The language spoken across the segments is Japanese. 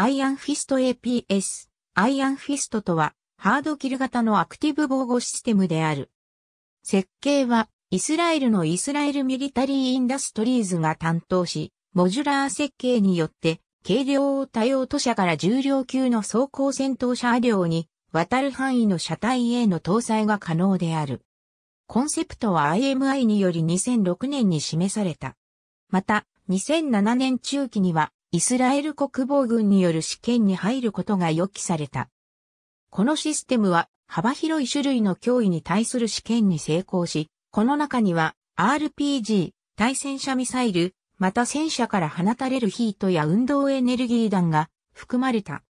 アイアンフィスト APS。アイアンフィストとは、ハードキル型のアクティブ防護システムである。設計は、イスラエルのイスラエルミリタリーインダストリーズが担当し、モジュラー設計によって、軽量を多用途車から重量級の走行戦闘車両に、渡る範囲の車体への搭載が可能である。コンセプトは IMI により2006年に示された。また、2007年中期には、イスラエル国防軍による試験に入ることが予期された。このシステムは幅広い種類の脅威に対する試験に成功し、この中には RPG、対戦車ミサイル、また戦車から放たれるヒートや運動エネルギー弾が含まれた。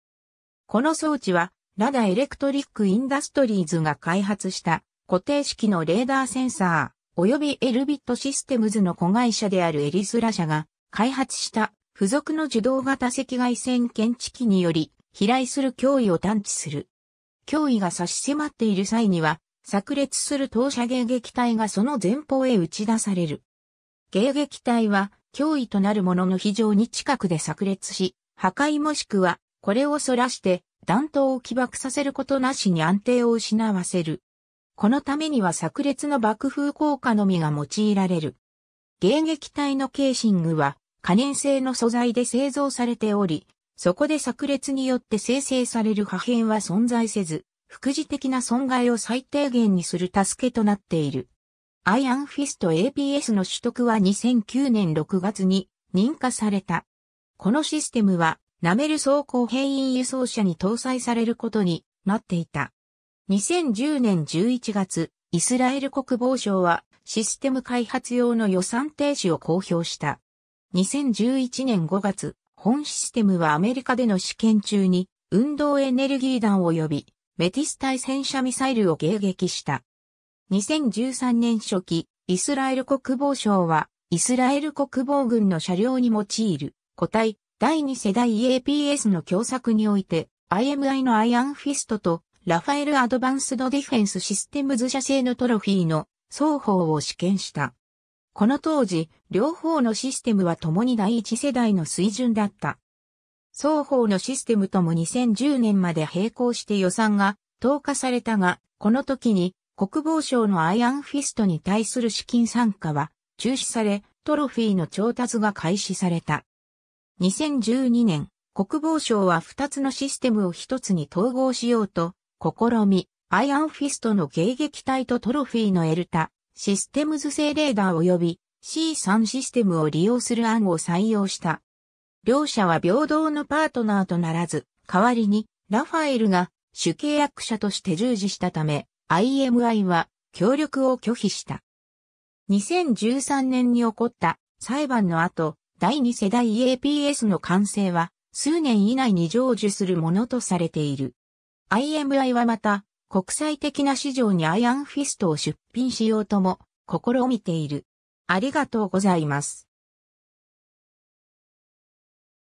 この装置は、ラダエレクトリックインダストリーズが開発した固定式のレーダーセンサー、及びエルビットシステムズの子会社であるエリスラ社が開発した付属の受動型赤外線検知器により、飛来する脅威を探知する。脅威が差し迫っている際には、炸裂する投射迎撃隊がその前方へ打ち出される。迎撃隊は、脅威となるものの非常に近くで炸裂し、破壊もしくは、これを反らして、弾頭を起爆させることなしに安定を失わせる。このためには炸裂の爆風効果のみが用いられる。迎撃隊のケーシングは可燃性の素材で製造されており、そこで炸裂によって生成される破片は存在せず、副次的な損害を最低限にする助けとなっている。アイアンフィスト APS の取得は2009年6月に認可された。このシステムは、ナメル走行兵員輸送車に搭載されることになっていた。2010年11月、イスラエル国防省はシステム開発用の予算停止を公表した。2011年5月、本システムはアメリカでの試験中に運動エネルギー弾及びメティス対戦車ミサイルを迎撃した。2013年初期、イスラエル国防省は、イスラエル国防軍の車両に用いる、個体、第2世代 APS の共作において、IMI のアイアンフィストと、ラファエルアドバンスドディフェンスシステムズ社製のトロフィーの双方を試験した。この当時、両方のシステムは共に第一世代の水準だった。双方のシステムとも2010年まで並行して予算が投下されたが、この時に国防省のアイアンフィストに対する資金参加は中止され、トロフィーの調達が開始された。2012年、国防省は2つのシステムを1つに統合しようと、試み、アイアンフィストの迎撃隊とトロフィーのエルタ、システムズ製レーダー及び C3 システムを利用する案を採用した。両者は平等のパートナーとならず、代わりにラファエルが主契約者として従事したため、IMI は協力を拒否した。2013年に起こった裁判の後、第2世代 APS の完成は数年以内に成就するものとされている。IMI はまた国際的な市場にアイアンフィストを出品しようとも試みている。ありがとうございます。